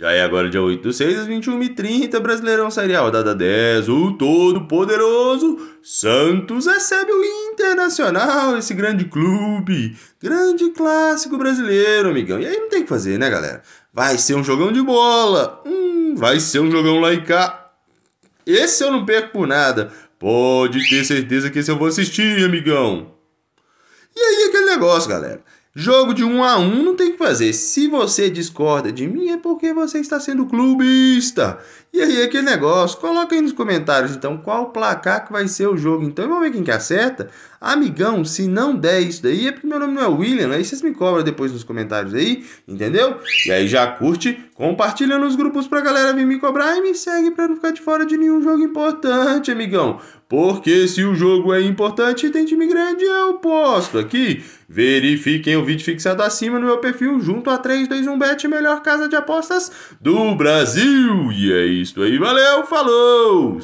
Já é agora dia 8 do 6, às 21h30, Brasileirão Série A, rodada 10, o todo poderoso Santos recebe o Internacional, esse grande clube, grande clássico brasileiro, amigão. E aí não tem o que fazer, né, galera? Vai ser um jogão de bola, hum, vai ser um jogão lá e cá. Esse eu não perco por nada, pode ter certeza que esse eu vou assistir, amigão. E aí aquele negócio, galera. Jogo de um a um não tem o que fazer. Se você discorda de mim é porque você está sendo clubista. E aí aquele negócio, coloca aí nos comentários então qual placar que vai ser o jogo. Então vamos ver quem que acerta. Amigão, se não der isso daí, é porque meu nome não é William. Aí vocês me cobram depois nos comentários aí, entendeu? E aí já curte, compartilha nos grupos pra galera vir me cobrar e me segue pra não ficar de fora de nenhum jogo importante, amigão. Porque se o jogo é importante e tem time grande, eu posto aqui. Verifiquem o vídeo fixado acima no meu perfil junto a 321bet, melhor casa de apostas do Brasil. E é isso aí, valeu, falou!